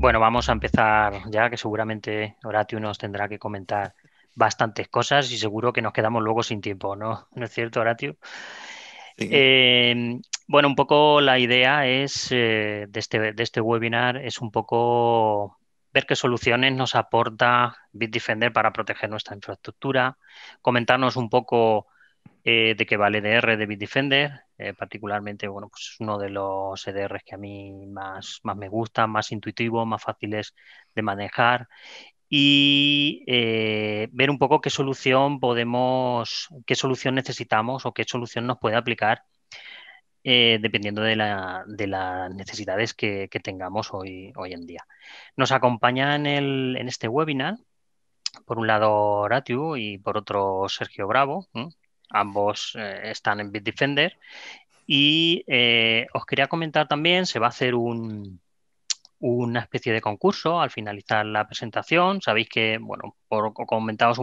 Bueno, vamos a empezar ya, que seguramente Horatio nos tendrá que comentar bastantes cosas y seguro que nos quedamos luego sin tiempo, ¿no? ¿No es cierto, Horatio? Eh, bueno, un poco la idea es eh, de, este, de este webinar es un poco ver qué soluciones nos aporta Bitdefender para proteger nuestra infraestructura, comentarnos un poco eh, de que vale DR de Bitdefender, eh, particularmente, bueno, pues uno de los EDRs que a mí más, me gusta, más intuitivo, más fáciles de manejar y eh, ver un poco qué solución podemos, qué solución necesitamos o qué solución nos puede aplicar dependiendo de, la, las necesidades que, tengamos hoy, hoy, en día. Nos acompaña en, este webinar, por un lado Ratiu y por otro Sergio Bravo, ambos eh, están en Bitdefender. Y eh, os quería comentar también, se va a hacer un, una especie de concurso al finalizar la presentación. Sabéis que, bueno, por un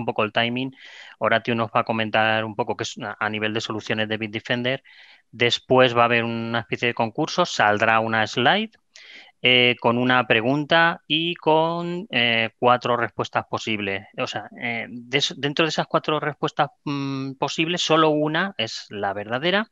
poco el timing, tú nos va a comentar un poco que es a nivel de soluciones de Bitdefender. Después va a haber una especie de concurso, saldrá una slide eh, con una pregunta y con eh, cuatro respuestas posibles. O sea, eh, dentro de esas cuatro respuestas mm, posibles, solo una es la verdadera.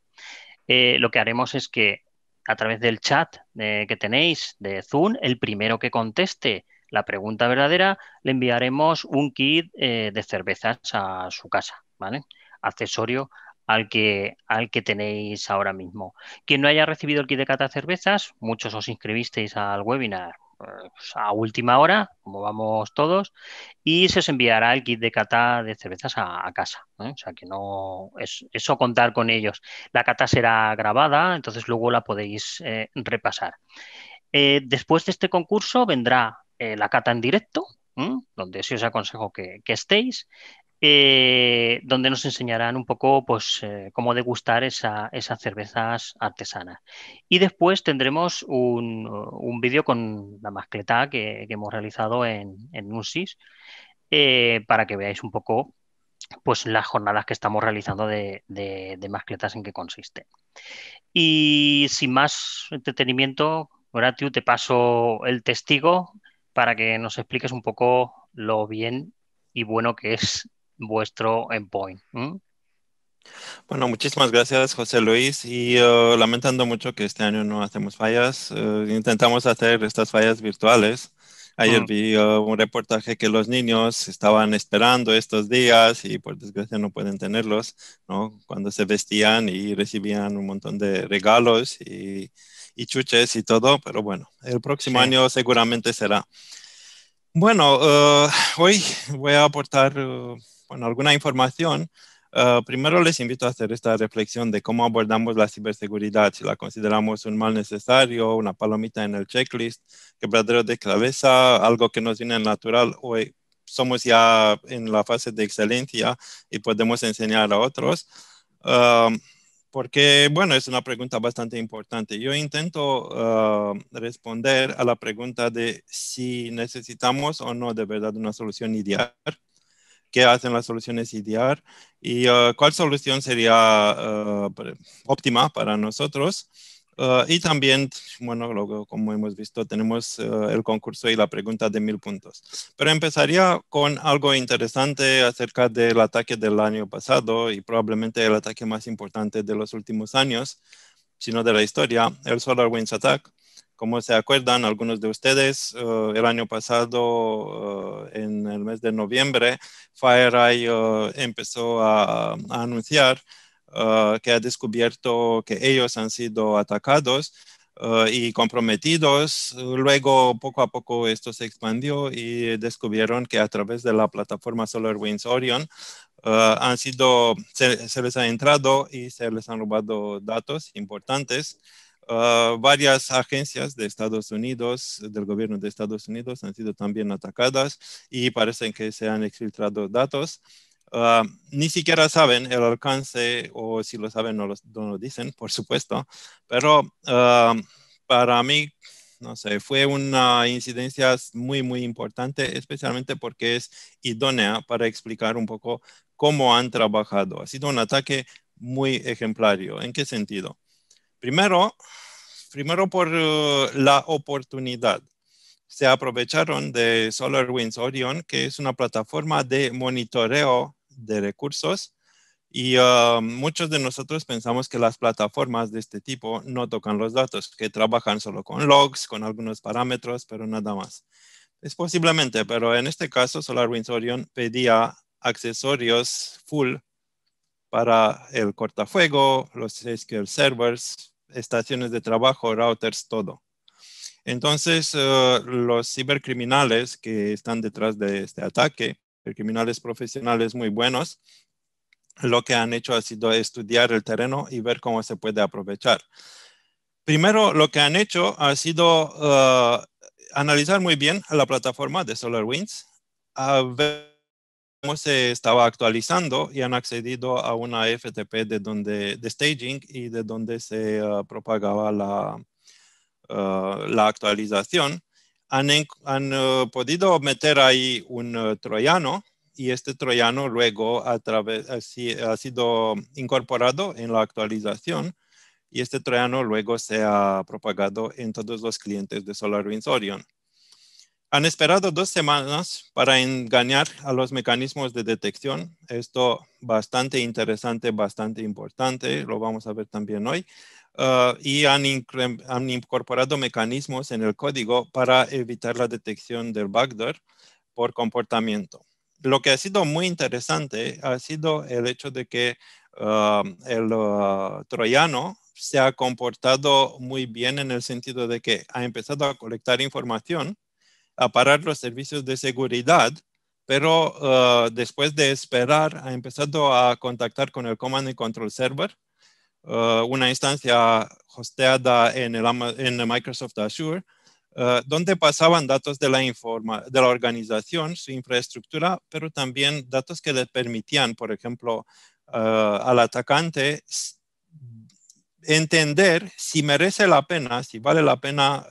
lo que haremos es que a través del chat que tenéis de Zoom, el primero que conteste la pregunta verdadera, le enviaremos un kit de cervezas a su casa, ¿vale? Accesorio al que, al que tenéis ahora mismo. Quien no haya recibido el kit de cata cervezas, muchos os inscribisteis al webinar eh, pues, a última hora, como vamos todos, y se os enviará el kit de cata de cervezas a, casa. ¿eh? O sea que no es eso contar con ellos. La cata será grabada, entonces luego la podéis eh, repasar. después de este concurso vendrá la cata en directo, donde sí os aconsejo que estéis. Eh, donde nos enseñarán un poco pues, eh, cómo degustar esas cervezas artesanas. Y después tendremos un, vídeo con la mascleta que, hemos realizado en, en eh, para que veáis un poco pues, las jornadas que estamos realizando de, de, mascletas en qué consiste. Y sin más entretenimiento, Horatio, te paso el testigo para que nos expliques un poco lo bien y bueno que es vuestro endpoint. Bueno, muchísimas gracias, José Luis. Y uh, lamentando mucho que este año no hacemos fallas, uh, intentamos hacer estas fallas virtuales. Ayer mm. vi uh, un reportaje que los niños estaban esperando estos días y por desgracia no pueden tenerlos, ¿no? Cuando se vestían y recibían un montón de regalos y, chuches y todo, pero bueno, el próximo año seguramente será. Bueno, hoy voy a aportar bueno, alguna información, ah, primero les invito a hacer esta reflexión de cómo abordamos la ciberseguridad, si la consideramos un mal necesario, una palomita en el checklist, quebradero de cabeza, algo que nos viene natural o eh, somos ya en la fase de excelencia y podemos enseñar a otros. Ah, porque, bueno, es una pregunta bastante importante. Yo intento ah, responder a la pregunta de si necesitamos o no de verdad una solución ideal qué hacen las soluciones IDR y ah, cuál solución sería ah, óptima para nosotros. Ah, y también, bueno, luego, como hemos visto, tenemos el concurso y la pregunta de mil puntos. Pero empezaría con algo interesante acerca del ataque del año pasado y probablemente el ataque más importante de los últimos años, sino de la historia, el SolarWinds Attack, como se acuerdan algunos de ustedes, eh, el año pasado, eh, en el mes de noviembre, FireEye eh, empezó a, anunciar que ha descubierto que ellos han sido atacados y comprometidos. Luego, poco a poco, esto se expandió y descubrieron que a través de la plataforma SolarWinds Orion han sido, se, les ha entrado y se les han robado datos importantes Ah, varias agencias de Estados Unidos, del gobierno de Estados Unidos, han sido también atacadas y parecen que se han exfiltrado datos. Ah, ni siquiera saben el alcance o si lo saben no lo, dicen, por supuesto, pero ah, para mí, no sé, fue una incidencia muy, muy importante, especialmente porque es idónea para explicar un poco cómo han trabajado. Ha sido un ataque muy ejemplario. ¿En qué sentido? Primero, primero por uh, la oportunidad. Se aprovecharon de SolarWinds Orion, que es una plataforma de monitoreo de recursos y uh, muchos de nosotros pensamos que las plataformas de este tipo no tocan los datos, que trabajan solo con logs, con algunos parámetros, pero nada más. Es posiblemente, pero en este caso SolarWinds Orion pedía accesorios full para el cortafuego, los SQL servers, estaciones de trabajo, routers, todo. Entonces, eh, los cibercriminales que están detrás de este ataque, criminales profesionales muy buenos, lo que han hecho ha sido estudiar el terreno y ver cómo se puede aprovechar. Primero, lo que han hecho ha sido eh, analizar muy bien la plataforma de SolarWinds, a se estaba actualizando y han accedido a una FTP de, donde, de staging y de donde se ah, propagaba ah, la, actualización. Han, han ah, podido meter ahí un troyano y este troyano luego a través, ha, ha sido incorporado en la actualización y este troyano luego se ha propagado en todos los clientes de SolarWinds Orion. Han esperado dos semanas para engañar a los mecanismos de detección. Esto bastante interesante, bastante importante, lo vamos a ver también hoy. Ah, y han, incorporado mecanismos en el código para evitar la detección del backdoor por comportamiento. Lo que ha sido muy interesante ha sido el hecho de que ah, el ah, troyano se ha comportado muy bien en el sentido de que ha empezado a colectar información a parar los servicios de seguridad, pero uh, después de esperar ha empezado a contactar con el Command and Control Server, uh, una instancia hosteada en, Microsoft Azure, uh, donde pasaban datos de la, informa, de la organización, su infraestructura, pero también datos que le permitían, por ejemplo, al atacante entender si merece la pena, si vale la pena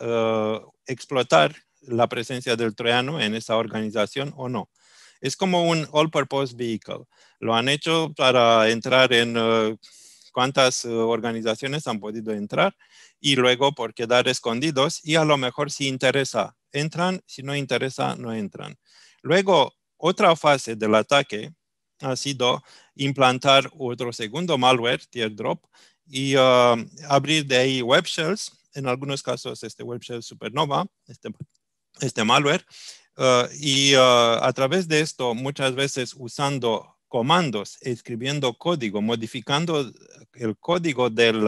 explotar la presencia del Troiano en esa organización o no. Es como un all-purpose vehicle. Lo han hecho para entrar en eh, cuántas eh, organizaciones han podido entrar y luego por quedar escondidos y a lo mejor si interesa, entran, si no interesa, no entran. Luego, otra fase del ataque ha sido implantar otro segundo malware, Teardrop, y eh, abrir de ahí web shells. En algunos casos, este web shell supernova, este este malware. Ah, y ah, a través de esto, muchas veces usando comandos, escribiendo código, modificando el código del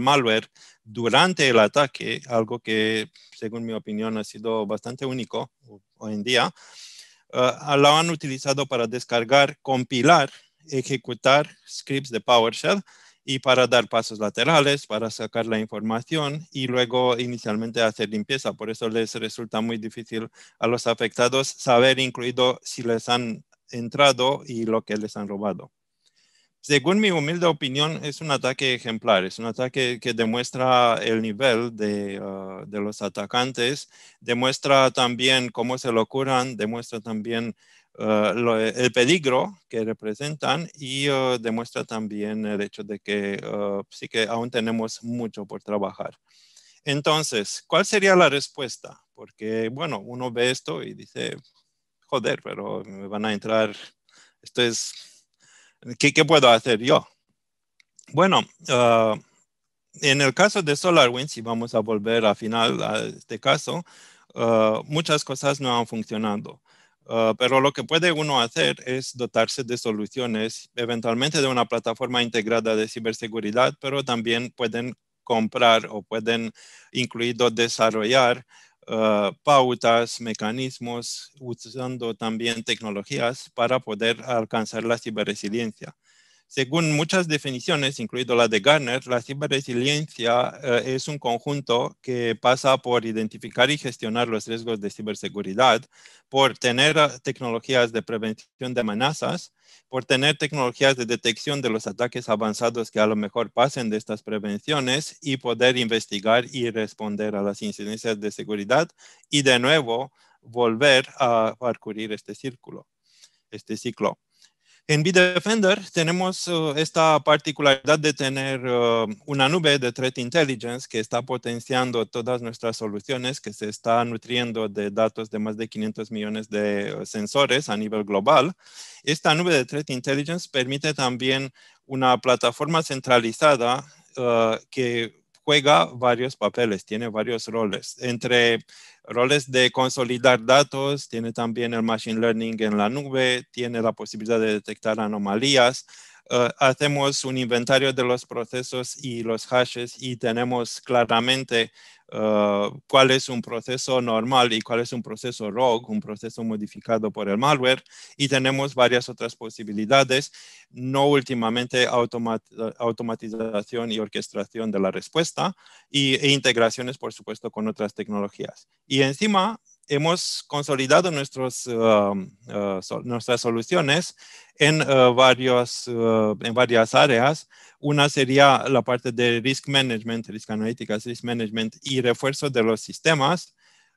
malware durante el ataque, algo que según mi opinión ha sido bastante único hoy en día, ah, lo han utilizado para descargar, compilar, ejecutar scripts de PowerShell y para dar pasos laterales, para sacar la información y luego inicialmente hacer limpieza. Por eso les resulta muy difícil a los afectados saber incluido si les han entrado y lo que les han robado. Según mi humilde opinión, es un ataque ejemplar, es un ataque que demuestra el nivel de, ah, los atacantes, demuestra también cómo se lo curan, demuestra también eh, eh, el peligro que representan y eh, demuestra también el hecho de que sí que aún tenemos mucho por trabajar. Entonces, ¿cuál sería la respuesta? Porque, bueno, uno ve esto y dice, joder, pero me van a entrar, esto es, ¿qué, qué puedo hacer yo? Bueno, en el caso de SolarWinds, y vamos a volver al final a este caso, muchas cosas no han funcionado Ah, pero lo que puede uno hacer es dotarse de soluciones, eventualmente de una plataforma integrada de ciberseguridad, pero también pueden comprar o pueden incluido desarrollar ah, pautas, mecanismos, usando también tecnologías para poder alcanzar la ciberresiliencia. Según muchas definiciones, incluido la de Garner, la ciberresiliencia eh, es un conjunto que pasa por identificar y gestionar los riesgos de ciberseguridad, por tener eh, tecnologías de prevención de amenazas, por tener tecnologías de detección de los ataques avanzados que a lo mejor pasen de estas prevenciones y poder investigar y responder a las incidencias de seguridad y de nuevo volver a recurrir este círculo, este ciclo. En Bitdefender tenemos uh, esta particularidad de tener uh, una nube de threat intelligence que está potenciando todas nuestras soluciones, que se está nutriendo de datos de más de 500 millones de uh, sensores a nivel global. Esta nube de threat intelligence permite también una plataforma centralizada que juega varios papeles, tiene varios roles. Entre roles de consolidar datos, tiene también el machine learning en la nube, tiene la posibilidad de detectar anomalías, eh, hacemos un inventario de los procesos y los hashes y tenemos claramente eh, cuál es un proceso normal y cuál es un proceso rogue, un proceso modificado por el malware y tenemos varias otras posibilidades, no últimamente automatización y orquestación de la respuesta e integraciones, por supuesto, con otras tecnologías. Y encima hemos consolidado ah, ah, nuestras soluciones en, ah, varios, en varias áreas. Una sería la parte de risk management, risk analytics, risk management y refuerzo de los sistemas.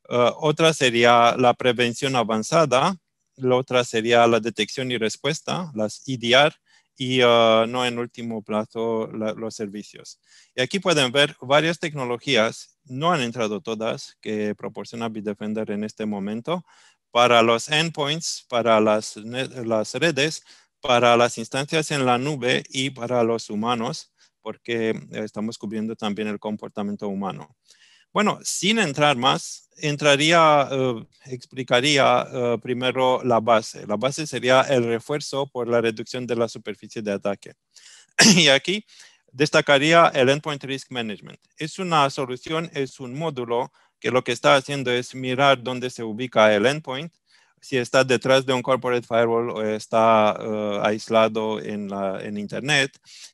otra sería la prevención avanzada, la otra sería la detección y respuesta, las IDR, e y no en último plazo los servicios. Y aquí pueden ver varias tecnologías no han entrado todas que proporciona Bitdefender en este momento, para los endpoints, para las, las redes, para las instancias en la nube y para los humanos, porque estamos cubriendo también el comportamiento humano. Bueno, sin entrar más, entraría, eh, explicaría eh, primero la base. La base sería el refuerzo por la reducción de la superficie de ataque. y aquí destacaría el Endpoint Risk Management. Es una solución, es un módulo que lo que está haciendo es mirar dónde se ubica el endpoint, si está detrás de un corporate firewall o está eh, aislado en, Internet,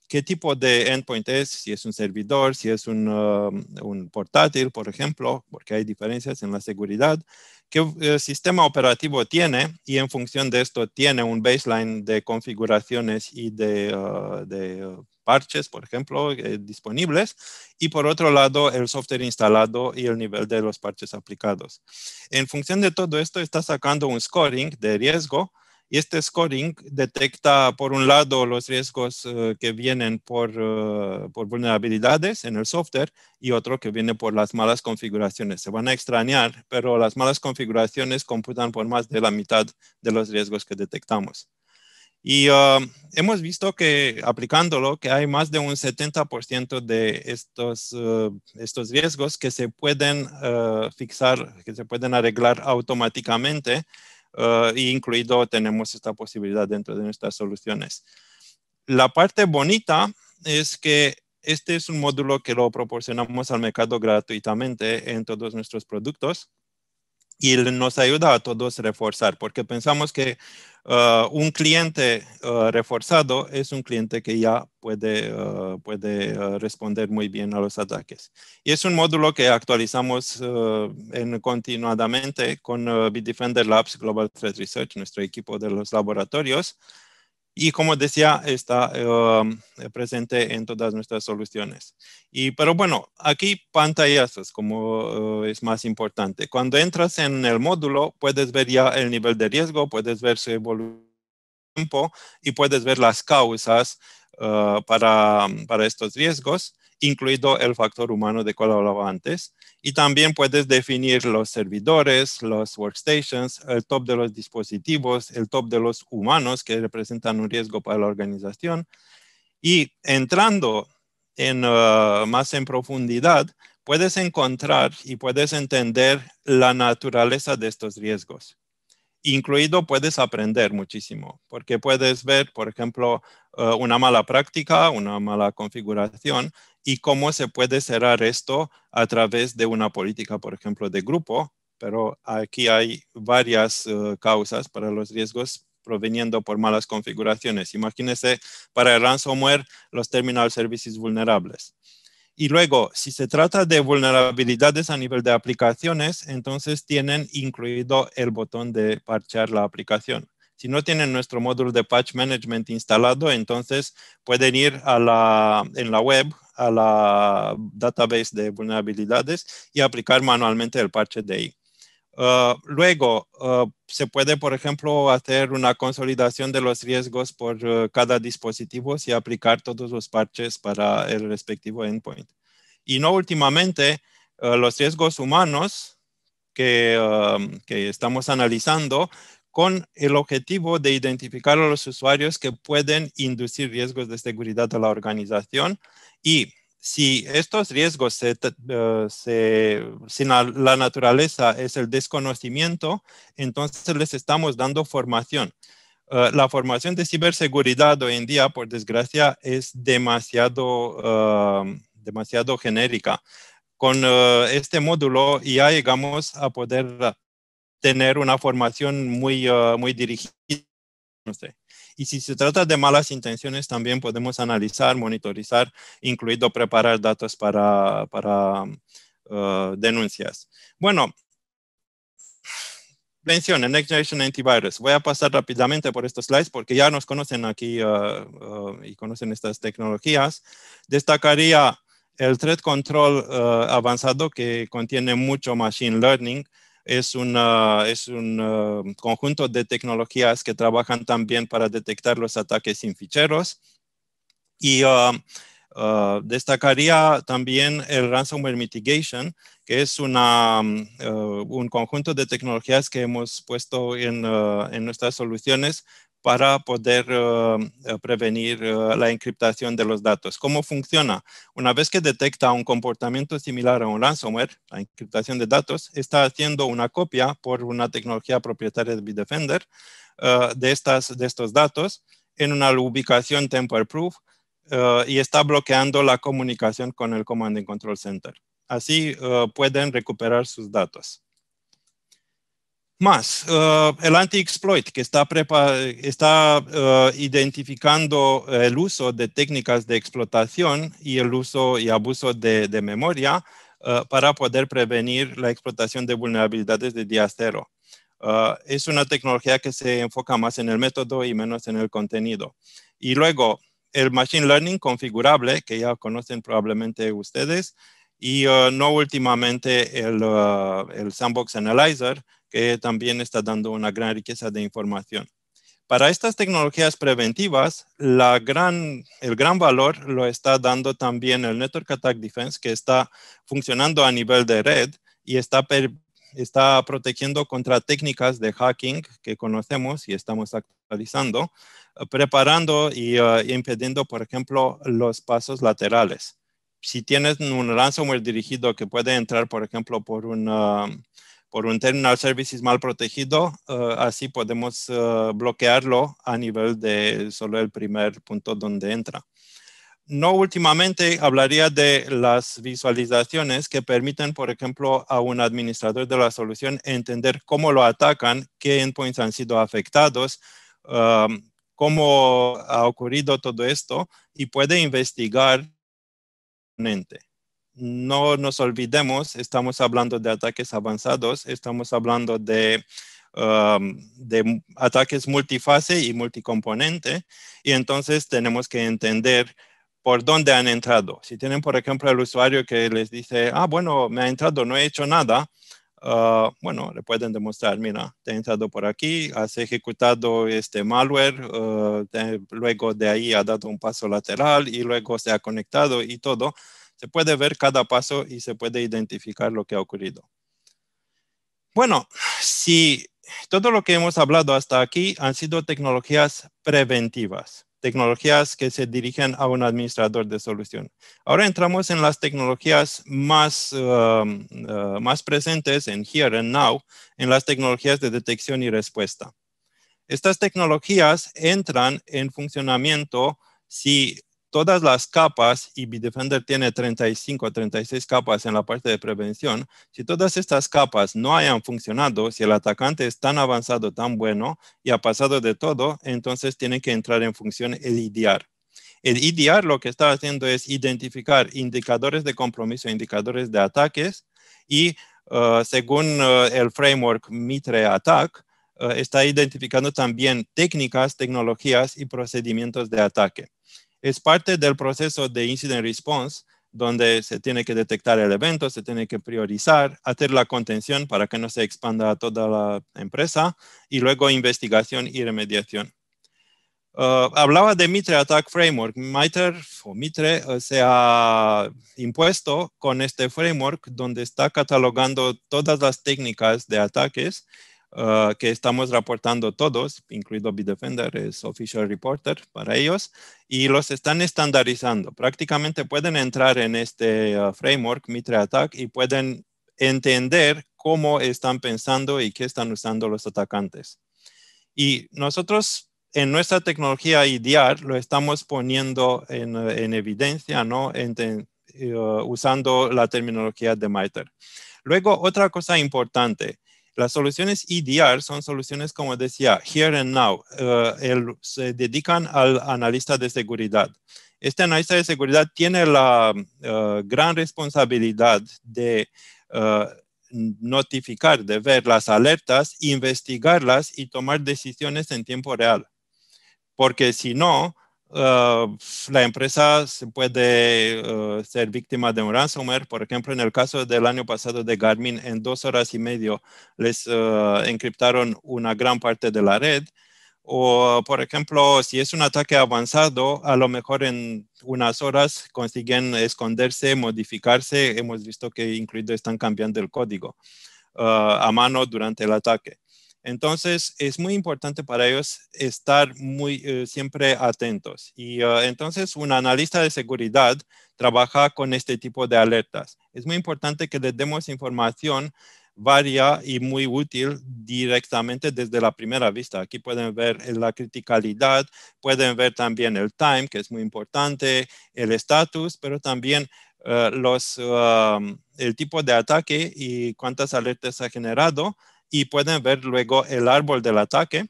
qué tipo de endpoint es, si es un servidor, si es un, um, portátil, por ejemplo, porque hay diferencias en la seguridad, qué eh, sistema operativo tiene y en función de esto tiene un baseline de configuraciones y de uh, uh, parches, por ejemplo, eh, disponibles, y por otro lado, el software instalado y el nivel de los parches aplicados. En función de todo esto, está sacando un scoring de riesgo y este scoring detecta, por un lado, los riesgos eh, que vienen por, eh, por, vulnerabilidades en el software y otro que viene por las malas configuraciones. Se van a extrañar, pero las malas configuraciones computan por más de la mitad de los riesgos que detectamos. Y ah, hemos visto que aplicándolo, que hay más de un 70% de ah, estos, riesgos que se pueden ah, fixar, que se pueden arreglar automáticamente, y e incluido tenemos esta posibilidad dentro de nuestras soluciones. La parte bonita es que este es un módulo que lo proporcionamos al mercado gratuitamente en todos nuestros productos y nos ayuda a todos a reforzar, porque pensamos que uh, un cliente uh, reforzado es un cliente que ya puede, uh, puede responder muy bien a los ataques. Y es un módulo que actualizamos en, continuadamente con Bitdefender Labs Global Threat Research, nuestro equipo de los laboratorios, y como decía, está um, presente en todas nuestras soluciones. Y, pero bueno, aquí pantallazos como uh, es más importante. Cuando entras en el módulo, puedes ver ya el nivel de riesgo, puedes ver su evolución y puedes ver las causas uh, para, para, estos riesgos incluido el factor humano de cual hablaba antes. Y también puedes definir los servidores, los workstations, el top de los dispositivos, el top de los humanos que representan un riesgo para la organización. Y entrando uh, más en profundidad, puedes encontrar y puedes entender la naturaleza de estos riesgos incluido puedes aprender muchísimo, porque puedes ver, por ejemplo, eh, una mala práctica, una mala configuración y cómo se puede cerrar esto a través de una política, por ejemplo, de grupo, pero aquí hay varias eh, causas para los riesgos proveniendo por malas configuraciones. Imagínense para el ransomware los terminal services vulnerables. Y luego, si se trata de vulnerabilidades a nivel de aplicaciones, entonces tienen incluido el botón de parchear la aplicación. Si no tienen nuestro módulo de patch management instalado, entonces pueden ir en la web a la database de vulnerabilidades y aplicar manualmente el parche de ahí. Ah, luego, ah, se puede, por ejemplo, hacer una consolidación de los riesgos por ah, cada dispositivo y aplicar todos los parches para el respectivo endpoint. Y no últimamente, los riesgos humanos que, que, estamos analizando con el objetivo de identificar a los usuarios que pueden inducir riesgos de seguridad a la organización y si estos riesgos se, eh, si la, naturaleza es el desconocimiento, entonces les estamos dando formación. Eh, la formación de ciberseguridad hoy en día, por desgracia, es demasiado, eh, demasiado genérica. Con este módulo ya llegamos a poder tener una formación muy, muy dirigida. No sé. Y si se trata de malas intenciones, también podemos analizar, monitorizar, incluido preparar datos para, para uh, denuncias. Bueno, mencioné Next Generation Antivirus. Voy a pasar rápidamente por estos slides porque ya nos conocen aquí uh, uh, y conocen estas tecnologías. Destacaría el Threat Control avanzado que contiene mucho Machine Learning es, un ah, conjunto de tecnologías que trabajan también para detectar los ataques sin ficheros. Y ah, ah, destacaría también el Ransomware Mitigation, que es una, mm, un conjunto de tecnologías que hemos puesto en, en nuestras soluciones para poder eh, eh, prevenir eh, la encriptación de los datos. ¿Cómo funciona? Una vez que detecta un comportamiento similar a un ransomware, la encriptación de datos, está haciendo una copia por una tecnología propietaria de Bitdefender de, estos datos en una ubicación temporal proof y está bloqueando la comunicación con el Command and Control Center. Así pueden recuperar sus datos. Más, eh, el anti-exploit que está, está eh, identificando el uso de técnicas de explotación y el uso y abuso de, memoria eh, para poder prevenir la explotación de vulnerabilidades de día cero. es una tecnología que se enfoca más en el método y menos en el contenido. Y luego, el Machine Learning configurable, que ya conocen probablemente ustedes, y no últimamente el, el Sandbox Analyzer, que también está dando una gran riqueza de información. Para estas tecnologías preventivas, el gran valor lo está dando también el Network Attack Defense, que está funcionando a nivel de red y está, está protegiendo contra técnicas de hacking que conocemos y estamos actualizando, preparando y eh, impediendo, por ejemplo, los pasos laterales. Si tienes un ransomware dirigido que puede entrar, por ejemplo, por una por un terminal services mal protegido, eh, así podemos eh, bloquearlo a nivel de solo el primer punto donde entra. No últimamente hablaría de las visualizaciones que permiten, por ejemplo, a un administrador de la solución entender cómo lo atacan, qué endpoints han sido afectados, em, cómo ha ocurrido todo esto y puede investigar no nos olvidemos, estamos hablando de ataques avanzados, estamos hablando de, um, ataques multifase y multicomponente, y entonces tenemos que entender por dónde han entrado. Si tienen, por ejemplo, el usuario que les dice, ah, bueno, me ha entrado, no he hecho nada, uh, bueno, le pueden demostrar, mira, te ha entrado por aquí, has ejecutado este malware, uh, luego de ahí ha dado un paso lateral y luego se ha conectado y todo. Se puede ver cada paso y se puede identificar lo que ha ocurrido. Bueno, si todo lo que hemos hablado hasta aquí han sido tecnologías preventivas, tecnologías que se dirigen a un administrador de solución. Ahora entramos en las tecnologías más, um, uh, más presentes en Here and Now, en las tecnologías de detección y respuesta. Estas tecnologías entran en funcionamiento si todas las capas, y Bitdefender tiene 35 o 36 capas en la parte de prevención, si todas estas capas no hayan funcionado, si el atacante es tan avanzado, tan bueno y ha pasado de todo, entonces tiene que entrar en función el IDR. El IDR lo que está haciendo es identificar indicadores de compromiso, indicadores de ataques y eh, según eh, el framework Mitre Attack, eh, está identificando también técnicas, tecnologías y procedimientos de ataque es parte del proceso de incident response, donde se tiene que detectar el evento, se tiene que priorizar, hacer la contención para que no se expanda a toda la empresa y luego investigación y remediación. Uh, hablaba de Mitre Attack Framework. Mitre, o Mitre uh, se ha impuesto con este framework donde está catalogando todas las técnicas de ataques Ah, que estamos reportando todos, incluido Bitdefender, es official reporter para ellos, y los están estandarizando. Prácticamente pueden entrar en este ah, framework Mitre Attack y pueden entender cómo están pensando y qué están usando los atacantes. Y nosotros en nuestra tecnología IDR lo estamos poniendo en, evidencia, ¿no? Eh, usando la terminología de MITRE. Luego, otra cosa importante, las soluciones EDR son soluciones, como decía, here and now. Eh, se dedican al analista de seguridad. Este analista de seguridad tiene la eh, gran responsabilidad de eh, notificar, de ver las alertas, investigarlas y tomar decisiones en tiempo real. Porque si no, Ah, pues, la empresa se puede ah, ser víctima de un ransomware. Por ejemplo, en el caso del año pasado de Garmin, en dos horas y medio les ah, encriptaron una gran parte de la red. O, por ejemplo, si es un ataque avanzado, a lo mejor en unas horas consiguen esconderse, modificarse. Hemos visto que incluido están cambiando el código a mano durante el ataque. Entonces, es muy importante para ellos estar muy, eh, siempre atentos. Y ah, entonces, un analista de seguridad trabaja con este tipo de alertas. Es muy importante que les demos información varia y muy útil directamente desde la primera vista. Aquí pueden ver eh, la criticalidad, pueden ver también el time, que es muy importante, el estatus, pero también eh, los, ah, el tipo de ataque y cuántas alertas ha generado y pueden ver luego el árbol del ataque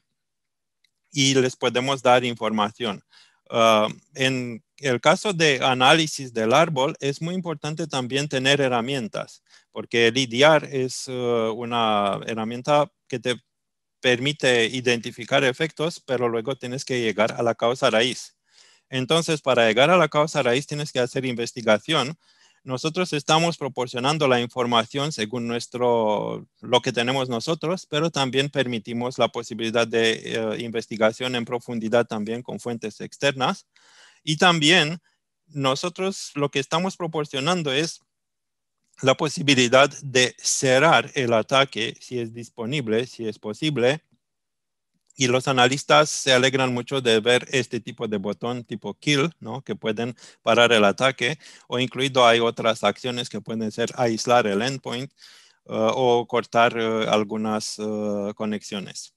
y les podemos dar información. Ah, en el caso de análisis del árbol, es muy importante también tener herramientas, porque el IDR es ah, una herramienta que te permite identificar efectos, pero luego tienes que llegar a la causa raíz. Entonces, para llegar a la causa raíz, tienes que hacer investigación nosotros estamos proporcionando la información según nuestro, lo que tenemos nosotros, pero también permitimos la posibilidad de eh, investigación en profundidad también con fuentes externas. Y también nosotros lo que estamos proporcionando es la posibilidad de cerrar el ataque si es disponible, si es posible, y los analistas se alegran mucho de ver este tipo de botón tipo kill, ¿no? que pueden parar el ataque, o incluido hay otras acciones que pueden ser aislar el endpoint eh, o cortar eh, algunas eh, conexiones.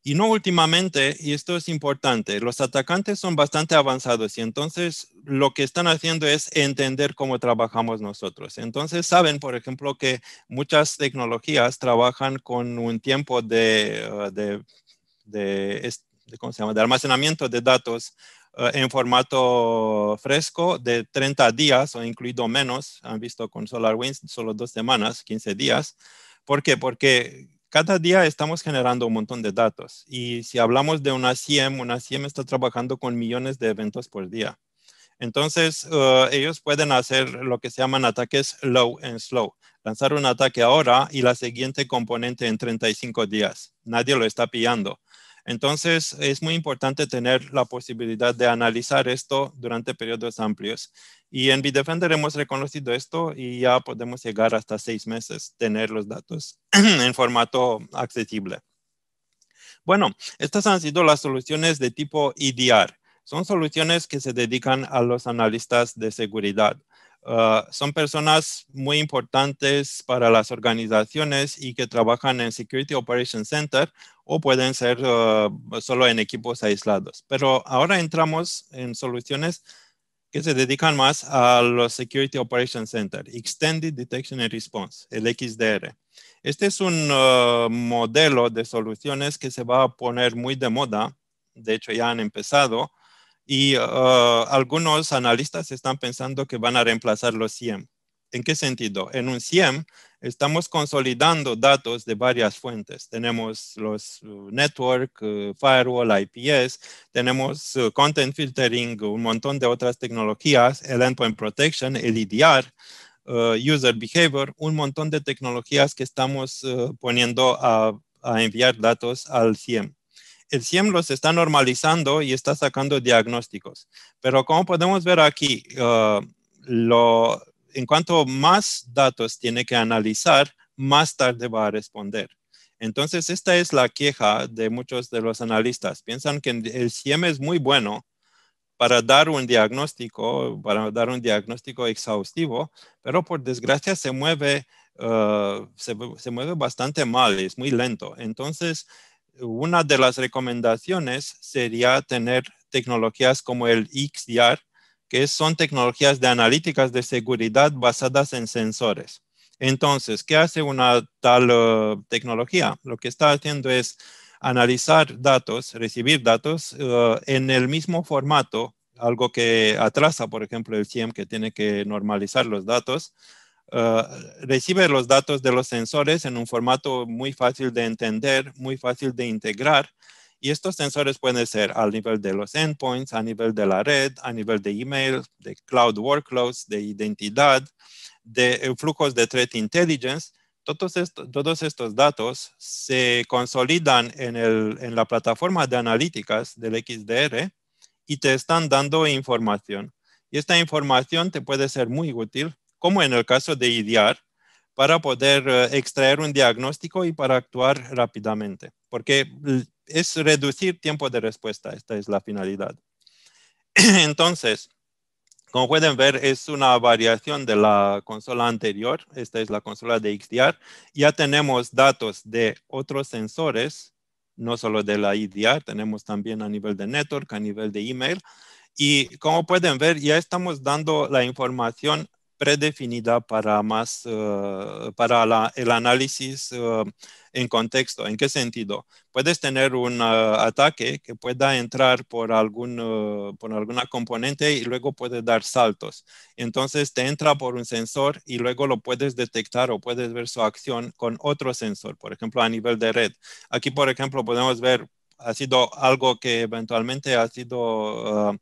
Y no últimamente, y esto es importante, los atacantes son bastante avanzados y entonces lo que están haciendo es entender cómo trabajamos nosotros. Entonces saben, por ejemplo, que muchas tecnologías trabajan con un tiempo de de, de, ¿cómo se llama? de almacenamiento de datos eh, en formato fresco de 30 días o incluido menos. Han visto con SolarWinds solo dos semanas, 15 días. ¿Por qué? Porque cada día estamos generando un montón de datos. Y si hablamos de una CIEM, una CIEM está trabajando con millones de eventos por día. Entonces, eh, ellos pueden hacer lo que se llaman ataques low and slow. Lanzar un ataque ahora y la siguiente componente en 35 días. Nadie lo está pillando. Entonces, es muy importante tener la posibilidad de analizar esto durante periodos amplios. Y en Bitdefender hemos reconocido esto y ya podemos llegar hasta seis meses, tener los datos en formato accesible. Bueno, estas han sido las soluciones de tipo IDR, e Son soluciones que se dedican a los analistas de seguridad. Ah, son personas muy importantes para las organizaciones y que trabajan en Security Operations Center o pueden ser ah, solo en equipos aislados. Pero ahora entramos en soluciones que se dedican más a los Security Operations Center, Extended Detection and Response, el XDR. Este es un ah, modelo de soluciones que se va a poner muy de moda, de hecho ya han empezado, y ah, algunos analistas están pensando que van a reemplazar los CIEM. ¿En qué sentido? En un CIEM estamos consolidando datos de varias fuentes. Tenemos los uh, network, uh, firewall, IPS, tenemos uh, content filtering, un montón de otras tecnologías, el endpoint protection, el EDR, user behavior, un montón de tecnologías que estamos poniendo a, a enviar datos al CIEM el CIEM los está normalizando y está sacando diagnósticos. Pero como podemos ver aquí, uh, en cuanto más datos tiene que analizar, más tarde va a responder. Entonces, esta es la queja de muchos de los analistas. Piensan que el CIEM es muy bueno para dar un diagnóstico, para dar un diagnóstico exhaustivo, pero por desgracia se mueve, uh, se mueve bastante mal, es muy lento. Entonces, una de las recomendaciones sería tener tecnologías como el XDR, que son tecnologías de analíticas de seguridad basadas en sensores. Entonces, ¿qué hace una tal eh, tecnología? Lo que está haciendo es analizar datos, recibir datos eh, en el mismo formato, algo que atrasa, por ejemplo, el CIEM que tiene que normalizar los datos, eh, recibe los datos de los sensores en un formato muy fácil de entender, muy fácil de integrar. Y estos sensores pueden ser al nivel de los endpoints, a nivel de la red, a nivel de email, de cloud workloads, de identidad, de eh, flujos de threat intelligence. Todos, todos estos datos se consolidan en, en la plataforma de analíticas del XDR y te están dando información. Y esta información te puede ser muy útil como en el caso de IDIAR, para poder eh, extraer un diagnóstico y para actuar rápidamente, porque es reducir tiempo de respuesta, esta es la finalidad. Entonces, como pueden ver, es una variación de la consola anterior. Esta es la consola de XDR. Ya tenemos datos de otros sensores, no solo de la IDR, tenemos también a nivel de network, a nivel de email. Y como pueden ver, ya estamos dando la información predefinida para, más, eh, para el análisis eh, en contexto. ¿En qué sentido? Puedes tener un eh, ataque que pueda entrar por, algún, alguna componente y luego puede dar saltos. Entonces te entra por un sensor y luego lo puedes detectar o puedes ver su acción con otro sensor, por ejemplo, a nivel de red. Aquí, por ejemplo, podemos ver ha sido algo que eventualmente ha sido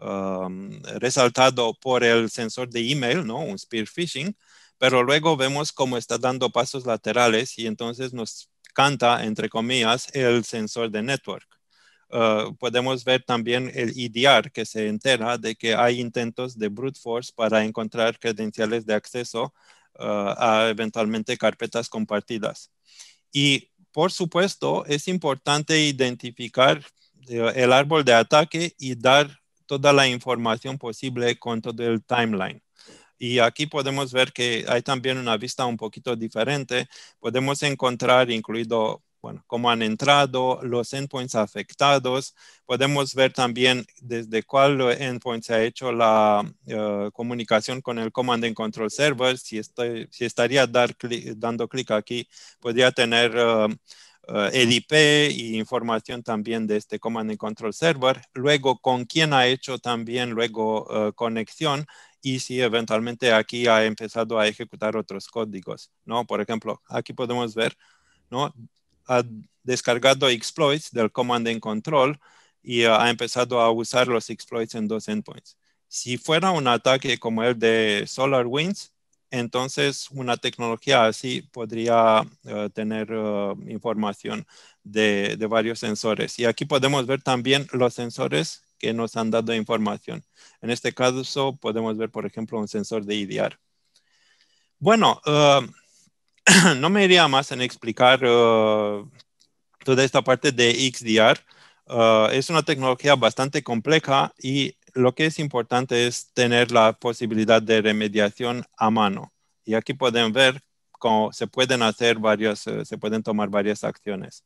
Um, resaltado por el sensor de email, ¿no? Un spear phishing, pero luego vemos cómo está dando pasos laterales y entonces nos canta, entre comillas, el sensor de network. Uh, podemos ver también el IDR e que se entera de que hay intentos de brute force para encontrar credenciales de acceso uh, a eventualmente carpetas compartidas. Y por supuesto, es importante identificar eh, el árbol de ataque y dar toda la información posible con todo el timeline. Y aquí podemos ver que hay también una vista un poquito diferente. Podemos encontrar incluido, bueno, cómo han entrado, los endpoints afectados. Podemos ver también desde cuál endpoint se ha hecho la eh, comunicación con el Command and Control Server. Si, estoy, si estaría dando clic aquí, podría tener... Eh, uh, eh, EDP y información también de este Command and Control Server, luego con quién ha hecho también luego eh, conexión y si eventualmente aquí ha empezado a ejecutar otros códigos, ¿no? Por ejemplo, aquí podemos ver, ¿no? Ha descargado exploits del Command and Control y eh, ha empezado a usar los exploits en dos endpoints. Si fuera un ataque como el de SolarWinds, entonces, una tecnología así podría eh, tener eh, información de, varios sensores. Y aquí podemos ver también los sensores que nos han dado información. En este caso, podemos ver, por ejemplo, un sensor de IDR. Bueno, eh, no me iría más en explicar toda esta parte de XDR. es una tecnología bastante compleja y lo que es importante es tener la posibilidad de remediación a mano. Y aquí pueden ver cómo se pueden hacer varias, eh, se pueden tomar varias acciones,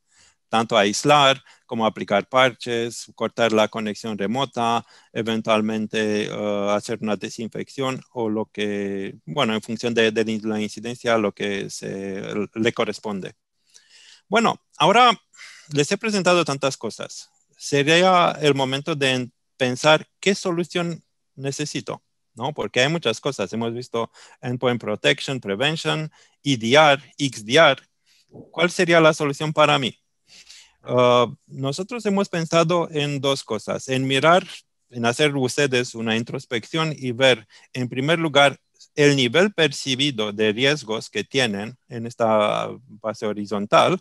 tanto aislar como aplicar parches, cortar la conexión remota, eventualmente eh, hacer una desinfección o lo que, bueno, en función de, de la incidencia, lo que se, le corresponde. Bueno, ahora les he presentado tantas cosas. Sería el momento de pensar qué solución necesito, ¿no? Porque hay muchas cosas. Hemos visto Endpoint Protection, Prevention, EDR, XDR. ¿Cuál sería la solución para mí? Uh, nosotros hemos pensado en dos cosas, en mirar, en hacer ustedes una introspección y ver, en primer lugar, el nivel percibido de riesgos que tienen en esta base horizontal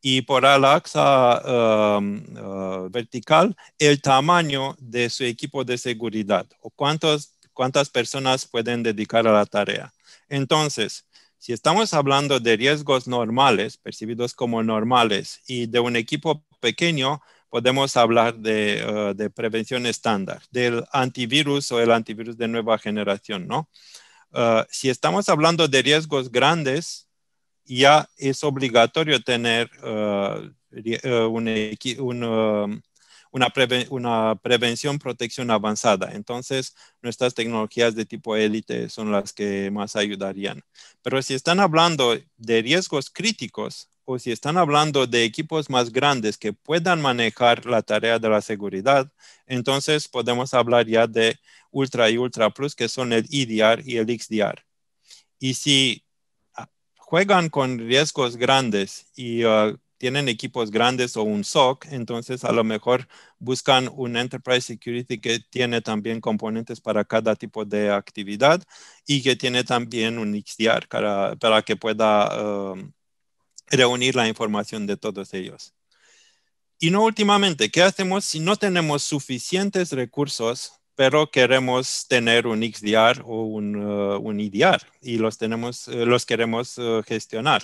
y por la axa um, uh, vertical el tamaño de su equipo de seguridad o cuántas personas pueden dedicar a la tarea. Entonces, si estamos hablando de riesgos normales, percibidos como normales, y de un equipo pequeño, podemos hablar de, uh, de prevención estándar, del antivirus o el antivirus de nueva generación, ¿no? Uh, si estamos hablando de riesgos grandes, ya es obligatorio tener eh, eh, um, una, una, prevención, protección avanzada. Entonces, nuestras tecnologías de tipo élite son las que más ayudarían. Pero si están hablando de riesgos críticos o si están hablando de equipos más grandes que puedan manejar la tarea de la seguridad, entonces podemos hablar ya de Ultra y Ultra Plus, que son el IDR e y el XDR. Y si juegan con riesgos grandes y uh, tienen equipos grandes o un SOC, entonces a lo mejor buscan un Enterprise Security que tiene también componentes para cada tipo de actividad y que tiene también un XDR para, que pueda um, reunir la información de todos ellos. Y no últimamente, ¿qué hacemos si no tenemos suficientes recursos pero queremos tener un XDR o un, IDR eh, e y los, tenemos, eh, los queremos eh, gestionar.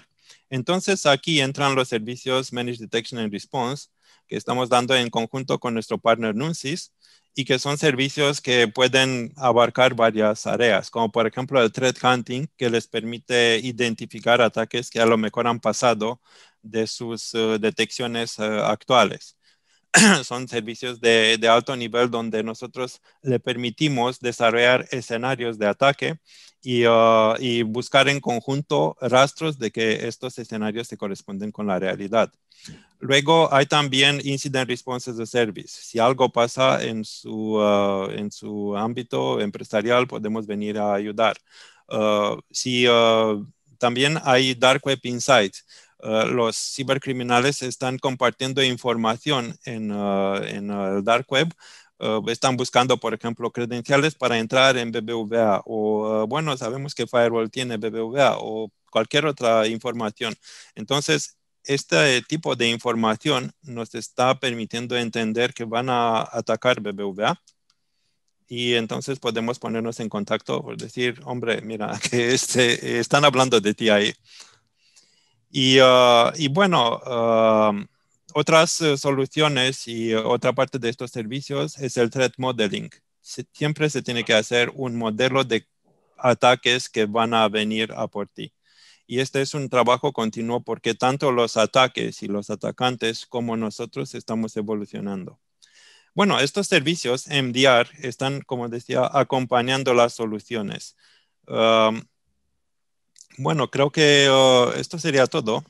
Entonces aquí entran los servicios Managed Detection and Response que estamos dando en conjunto con nuestro partner NUNCIS y que son servicios que pueden abarcar varias áreas, como por ejemplo el threat hunting, que les permite identificar ataques que a lo mejor han pasado de sus detecciones actuales. son servicios de, alto nivel donde nosotros le permitimos desarrollar escenarios de ataque ah, y, buscar en conjunto rastros de que estos escenarios se corresponden con la realidad. Luego hay también Incident Responses de Service. Si algo pasa en su, ah, en su ámbito empresarial, podemos venir a ayudar. Ah, si también hay Dark Web Insights. Eh, los cibercriminales están compartiendo información en, eh, eh, el dark web. están buscando, por ejemplo, credenciales para entrar en BBVA o, bueno, sabemos que Firewall tiene BBVA o cualquier otra información. Entonces, este tipo de información nos está permitiendo entender que van a atacar BBVA y entonces podemos ponernos en contacto por decir, hombre, mira, que este, están hablando de ti ahí. Ah, y, bueno, ah, otras eh, soluciones y otra parte de estos servicios es el threat modeling. siempre se tiene que hacer un modelo de ataques que van a venir a por ti. Y este es un trabajo continuo porque tanto los ataques y los atacantes como nosotros estamos evolucionando. Bueno, estos servicios MDR están, como decía, acompañando las soluciones. Ah, bueno, creo que oh, esto sería todo.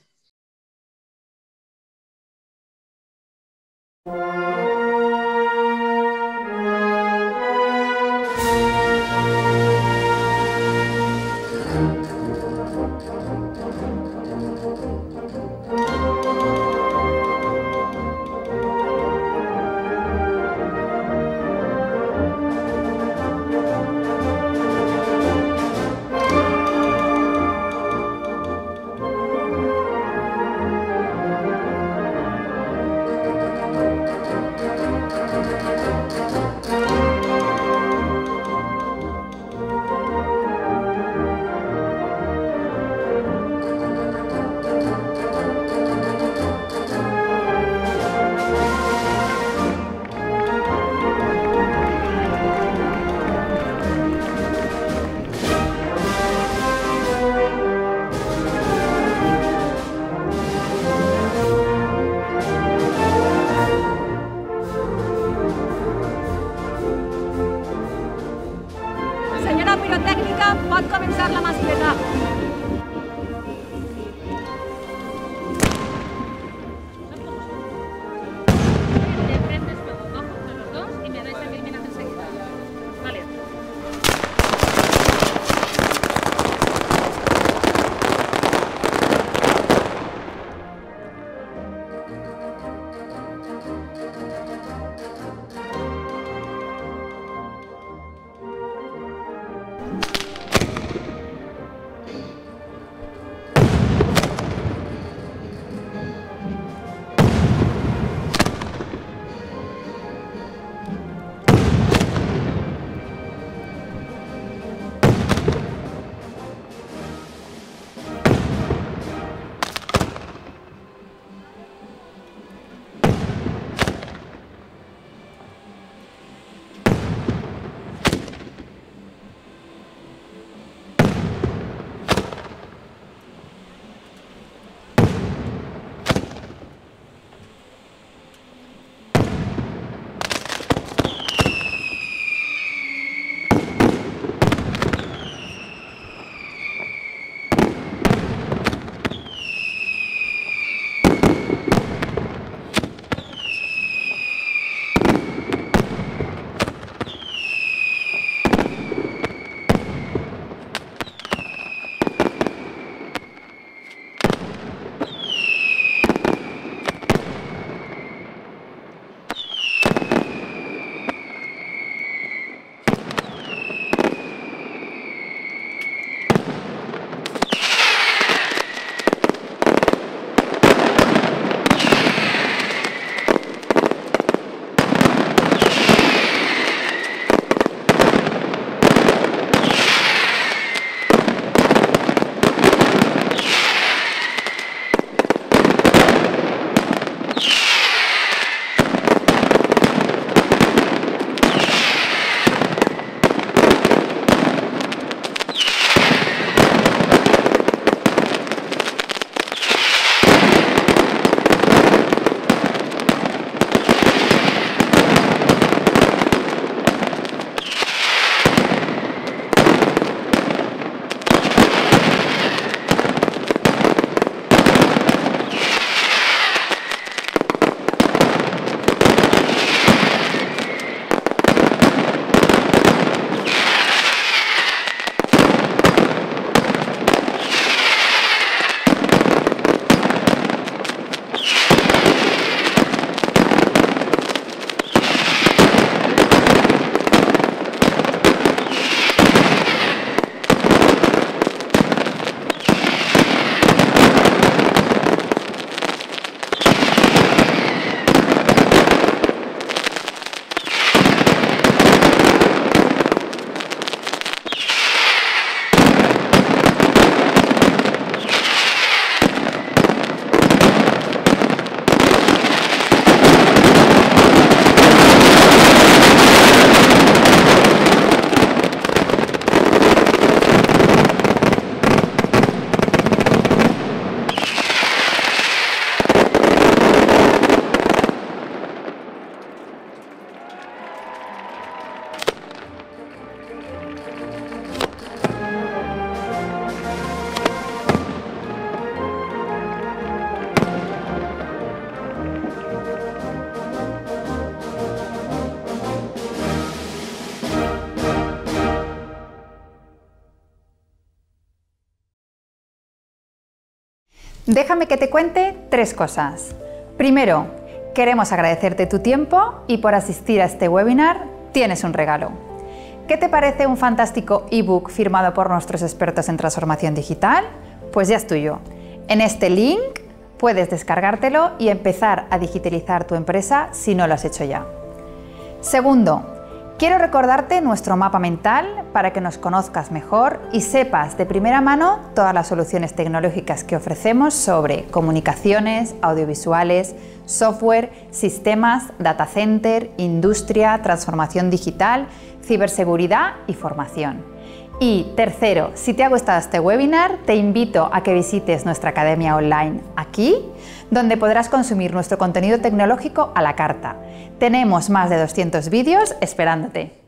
Déjame que te cuente tres cosas. Primero, queremos agradecerte tu tiempo y por asistir a este webinar tienes un regalo. ¿Qué te parece un fantástico ebook firmado por nuestros expertos en transformación digital? Pues ya es tuyo. En este link puedes descargártelo y empezar a digitalizar tu empresa si no lo has hecho ya. Segundo, Quiero recordarte nuestro mapa mental para que nos conozcas mejor y sepas de primera mano todas las soluciones tecnológicas que ofrecemos sobre comunicaciones, audiovisuales, software, sistemas, data center, industria, transformación digital, ciberseguridad y formación. Y tercero, si te ha gustado este webinar, te invito a que visites nuestra academia online aquí, donde podrás consumir nuestro contenido tecnológico a la carta. Tenemos más de 200 vídeos esperándote.